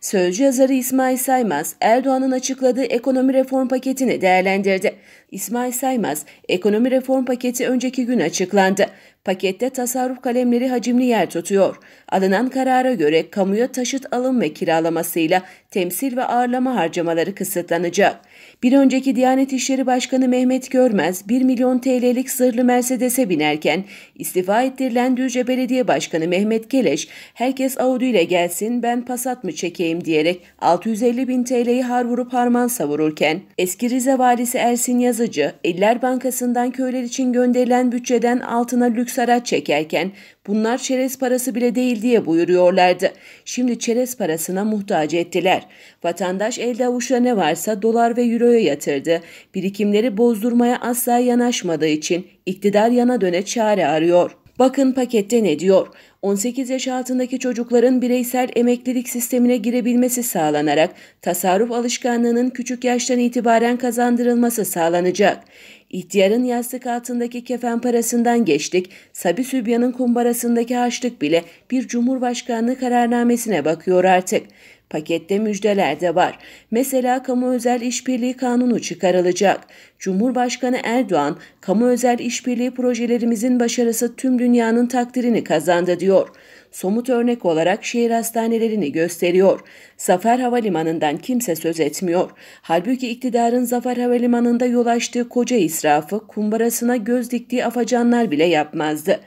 Sözcü yazarı İsmail Saymaz, Erdoğan'ın açıkladığı ekonomi reform paketini değerlendirdi. İsmail Saymaz, ekonomi reform paketi önceki gün açıklandı. Pakette tasarruf kalemleri hacimli yer tutuyor. Alınan karara göre kamuya taşıt alım ve kiralamasıyla temsil ve ağırlama harcamaları kısıtlanacak. Bir önceki Diyanet İşleri Başkanı Mehmet Görmez 1 milyon TL'lik zırhlı Mercedes'e binerken istifa ettirilen Düzce Belediye Başkanı Mehmet Keleş herkes Audi ile gelsin ben Passat mı çekeyim diyerek 650 bin TL'yi har vurup harman savururken eski Rize Valisi Ersin Yazıcı Eller Bankası'ndan köyler için gönderilen bütçeden altına lüks haraç çekerken bunlar çerez parası bile değil diye buyuruyorlardı. Şimdi çerez parasına muhtaç ettiler. Vatandaş elde avuçta ne varsa dolar ve euroya yatırdı. Birikimleri bozdurmaya asla yanaşmadığı için iktidar yana döne çare arıyor. Bakın pakette ne diyor? 18 yaş altındaki çocukların bireysel emeklilik sistemine girebilmesi sağlanarak tasarruf alışkanlığının küçük yaştan itibaren kazandırılması sağlanacak. İhtiyarın yastık altındaki kefen parasından geçtik, Sabi Sübyan'ın kumbarasındaki harçlık bile bir cumhurbaşkanlığı kararnamesine bakıyor artık. Pakette müjdeler de var. Mesela kamu özel işbirliği kanunu çıkarılacak. Cumhurbaşkanı Erdoğan, kamu özel işbirliği projelerimizin başarısı tüm dünyanın takdirini kazandı diyor. Somut örnek olarak şehir hastanelerini gösteriyor. Zafer Havalimanı'ndan kimse söz etmiyor. Halbuki iktidarın Zafer Havalimanı'nda yol açtığı koca israfı kumbarasına göz diktiği afacanlar bile yapmazdı.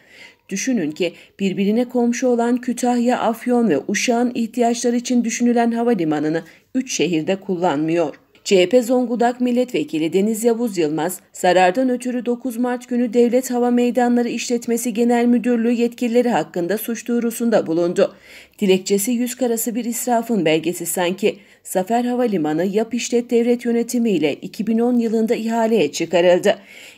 Düşünün ki birbirine komşu olan Kütahya, Afyon ve Uşak'ın ihtiyaçları için düşünülen havalimanını 3 şehirde kullanmıyor. CHP Zonguldak Milletvekili Deniz Yavuz Yılmaz, zarardan ötürü 9 Mart günü Devlet Hava Meydanları İşletmesi Genel Müdürlüğü yetkilileri hakkında suç duyurusunda bulundu. Dilekçesi yüz karası bir israfın belgesi sanki. Zafer Havalimanı Yap İşlet Devlet Yönetimi ile 2010 yılında ihaleye çıkarıldı.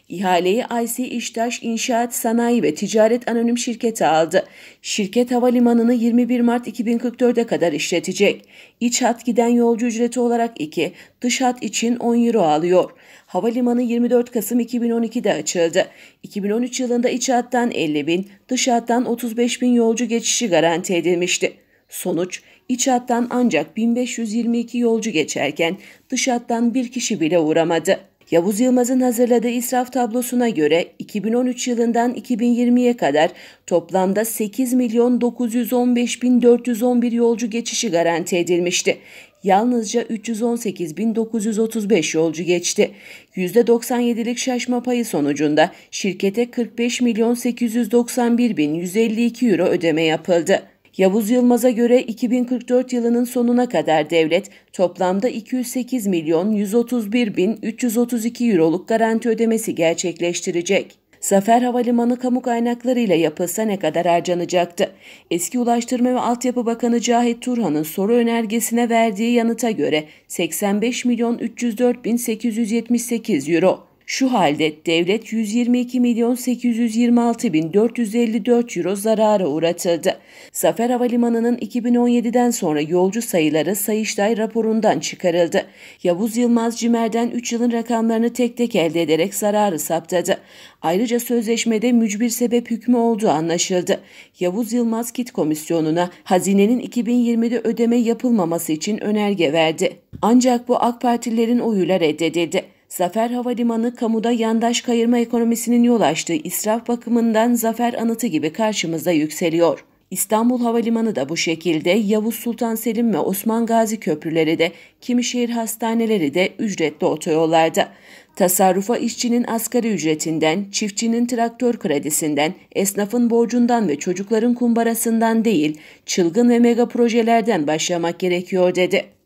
İhaleyi IC İştaş İnşaat Sanayi ve Ticaret Anonim Şirketi aldı. Şirket havalimanını 21 Mart 2044'e kadar işletecek. İç hat giden yolcu ücreti olarak 2, dış hat için 10 euro alıyor. Havalimanı 24 Kasım 2012'de açıldı. 2013 yılında iç hattan 50 bin, dış hattan 35 bin yolcu geçişi garanti edilmişti. Sonuç iç hattan ancak 1522 yolcu geçerken dış hattan bir kişi bile uğramadı. Yavuz Yılmaz'ın hazırladığı israf tablosuna göre 2013 yılından 2020'ye kadar toplamda 8 milyon 915 bin 411 yolcu geçişi garanti edilmişti. Yalnızca 318.935 yolcu geçti. %97'lik şaşma payı sonucunda şirkete 45 milyon 891 bin 152 euro ödeme yapıldı. Yavuz Yılmaz'a göre 2044 yılının sonuna kadar devlet toplamda 208 milyon 131 bin 332 euroluk garanti ödemesi gerçekleştirecek. Zafer Havalimanı kamu kaynaklarıyla yapılsa ne kadar harcanacaktı? Eski Ulaştırma ve Altyapı Bakanı Cahit Turhan'ın soru önergesine verdiği yanıta göre 85 milyon 304 bin 878 euro. Şu halde devlet 122 milyon 826 bin 454 euro zarara uğratıldı. Zafer Havalimanı'nın 2017'den sonra yolcu sayıları Sayıştay raporundan çıkarıldı. Yavuz Yılmaz Cimer'den 3 yılın rakamlarını tek tek elde ederek zararı saptadı. Ayrıca sözleşmede mücbir sebep hükmü olduğu anlaşıldı. Yavuz Yılmaz Kit Komisyonu'na hazinenin 2020'de ödeme yapılmaması için önerge verdi. Ancak bu AK Partililerin oyuyla reddedildi. Zafer Havalimanı kamuda yandaş kayırma ekonomisinin yol açtığı israf bakımından zafer anıtı gibi karşımıza yükseliyor. İstanbul Havalimanı da bu şekilde Yavuz Sultan Selim ve Osman Gazi köprüleri de kimi şehir hastaneleri de ücretli otoyollarda. Tasarrufa işçinin asgari ücretinden, çiftçinin traktör kredisinden, esnafın borcundan ve çocukların kumbarasından değil, çılgın ve mega projelerden başlamak gerekiyor dedi.